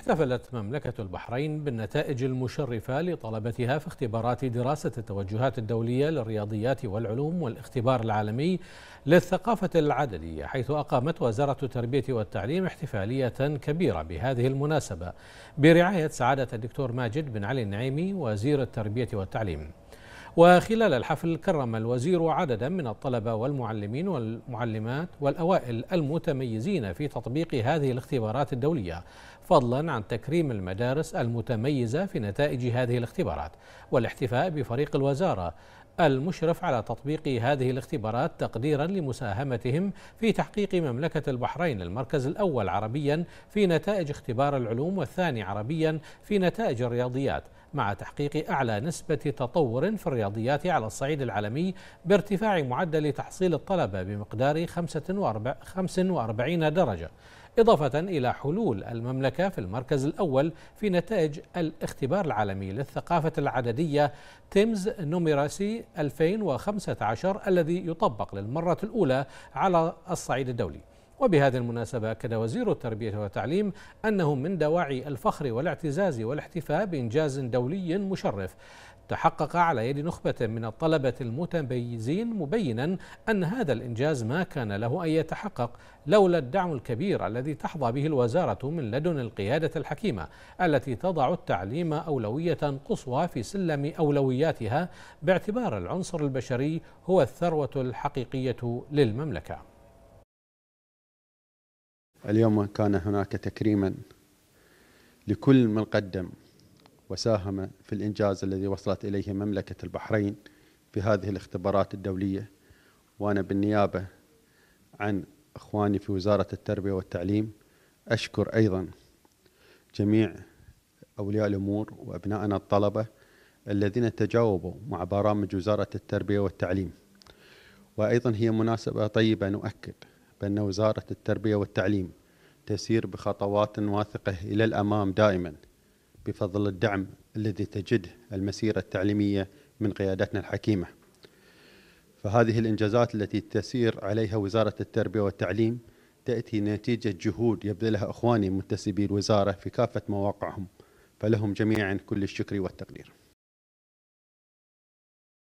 احتفلت مملكة البحرين بالنتائج المشرفة لطلبتها في اختبارات دراسة التوجهات الدولية للرياضيات والعلوم والاختبار العالمي للثقافة العددية حيث أقامت وزارة التربية والتعليم احتفالية كبيرة بهذه المناسبة برعاية سعادة الدكتور ماجد بن علي النعيمي وزير التربية والتعليم وخلال الحفل كرم الوزير عددا من الطلبة والمعلمين والمعلمات والأوائل المتميزين في تطبيق هذه الاختبارات الدولية فضلا عن تكريم المدارس المتميزة في نتائج هذه الاختبارات والاحتفاء بفريق الوزارة المشرف على تطبيق هذه الاختبارات تقديرا لمساهمتهم في تحقيق مملكة البحرين المركز الأول عربيا في نتائج اختبار العلوم والثاني عربيا في نتائج الرياضيات مع تحقيق أعلى نسبة تطور في الرياضيات على الصعيد العالمي بارتفاع معدل تحصيل الطلبة بمقدار 45 درجة إضافة إلى حلول المملكة في المركز الأول في نتائج الاختبار العالمي للثقافة العددية تيمز نوميراسي 2015 الذي يطبق للمرة الأولى على الصعيد الدولي وبهذه المناسبة أكد وزير التربية والتعليم أنه من دواعي الفخر والاعتزاز والاحتفاء بإنجاز دولي مشرف تحقق على يد نخبة من الطلبة المتميزين مبينا أن هذا الإنجاز ما كان له أن يتحقق لولا الدعم الكبير الذي تحظى به الوزارة من لدن القيادة الحكيمة التي تضع التعليم أولوية قصوى في سلم أولوياتها باعتبار العنصر البشري هو الثروة الحقيقية للمملكة اليوم كان هناك تكريما لكل من قدم وساهم في الإنجاز الذي وصلت إليه مملكة البحرين في هذه الاختبارات الدولية وأنا بالنيابة عن إخواني في وزارة التربية والتعليم أشكر أيضا جميع أولياء الأمور وأبنائنا الطلبة الذين تجاوبوا مع برامج وزارة التربية والتعليم وأيضا هي مناسبة طيبة نؤكد بأن وزارة التربية والتعليم تسير بخطوات واثقة إلى الأمام دائما بفضل الدعم الذي تجده المسيرة التعليمية من قيادتنا الحكيمة فهذه الإنجازات التي تسير عليها وزارة التربية والتعليم تأتي نتيجة جهود يبذلها إخواني منتسبي الوزارة في كافة مواقعهم فلهم جميعا كل الشكر والتقدير